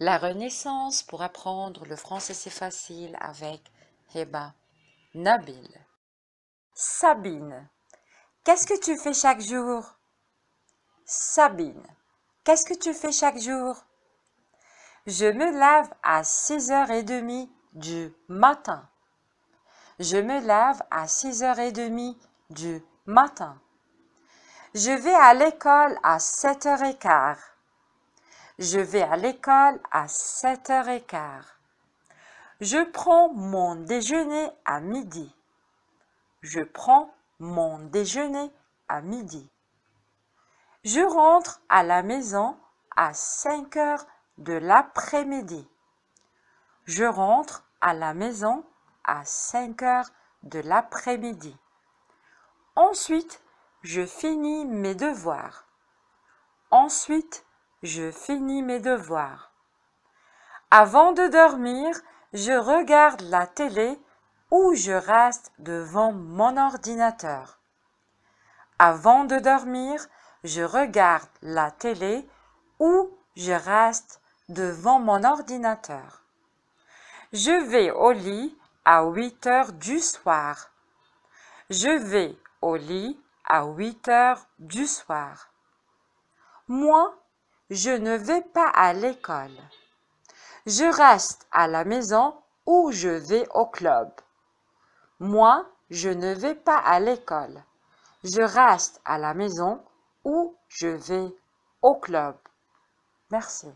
La Renaissance pour apprendre le français c'est facile avec Heba eh ben, Nabil. Sabine, qu'est-ce que tu fais chaque jour Sabine, qu'est-ce que tu fais chaque jour Je me lave à 6h30 du matin. Je me lave à 6h30 du matin. Je vais à l'école à 7h15. Je vais à l'école à 7h15. Je prends mon déjeuner à midi. Je prends mon déjeuner à midi. Je rentre à la maison à 5 heures de l'après-midi. Je rentre à la maison à 5 heures de l'après-midi. Ensuite, je finis mes devoirs. Ensuite, je finis mes devoirs. Avant de dormir, je regarde la télé ou je reste devant mon ordinateur. Avant de dormir, je regarde la télé ou je reste devant mon ordinateur. Je vais au lit à 8 heures du soir. Je vais au lit à 8 heures du soir. Moi, je ne vais pas à l'école. Je reste à la maison ou je vais au club. Moi, je ne vais pas à l'école. Je reste à la maison ou je vais au club. Merci.